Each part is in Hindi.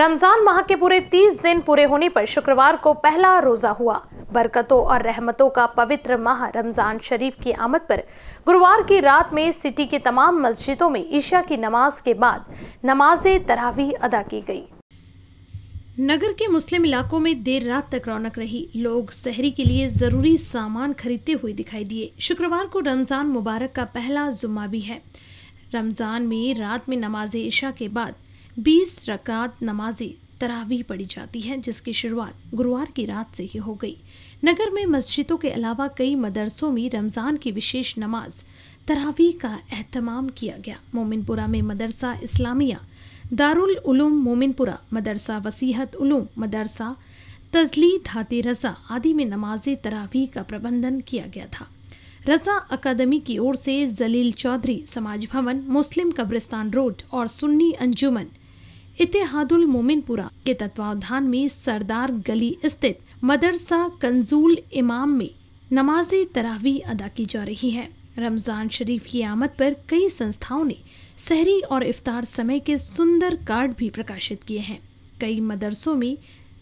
रमजान माह के पूरे 30 दिन पूरे होने पर शुक्रवार को पहला रोजा हुआ बरकतों और रहमतों का पवित्र माह रमजान शरीफ की आमद पर गुरुवार की रात में सिटी की तमाम मस्जिदों में ईशा की नमाज के बाद नमाज तरावी अदा की गई नगर के मुस्लिम इलाकों में देर रात तक रौनक रही लोग शहरी के लिए ज़रूरी सामान खरीदते हुए दिखाई दिए शुक्रवार को रमज़ान मुबारक का पहला जुम्मा भी है रमज़ान में रात में नमाज ईशा के बाद बीस रकात नमाजें तरावी पड़ी जाती है जिसकी शुरुआत गुरुवार की रात से ही हो गई नगर में मस्जिदों के अलावा कई मदरसों में रमज़ान की विशेष नमाज तरावी का अहतमाम किया गया मोमिनपुरा में मदरसा इस्लामिया दारुल उलूम मोमिनपुरा मदरसा वसीहत उलूम मदरसा तजली धाती रजा आदि में नमाज तरावी का प्रबंधन किया गया था रजा अकादमी की ओर से जलील चौधरी समाज भवन मुस्लिम कब्रिस्तान रोड और सुन्नी अंजुमन इतिहादुल मोमिनपुरा के तत्वावधान में सरदार गली स्थित मदरसा कंजूल इमाम में नमाज तरावी अदा की जा रही है रमजान शरीफ की आमद पर कई संस्थाओं ने सहरी और इफ्तार समय के सुंदर कार्ड भी प्रकाशित किए हैं कई मदरसों में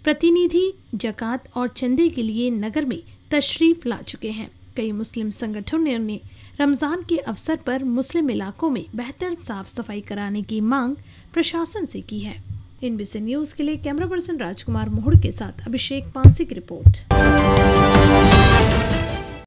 प्रतिनिधि जक़ात और चंदे के लिए नगर में तशरीफ ला चुके हैं कई मुस्लिम संगठनों ने रमज़ान के अवसर पर मुस्लिम इलाकों में बेहतर साफ सफाई कराने की मांग प्रशासन से की है इन बीसी न्यूज़ के लिए कैमरा पर्सन राजकुमार मोहड़ के साथ अभिषेक पांसी की रिपोर्ट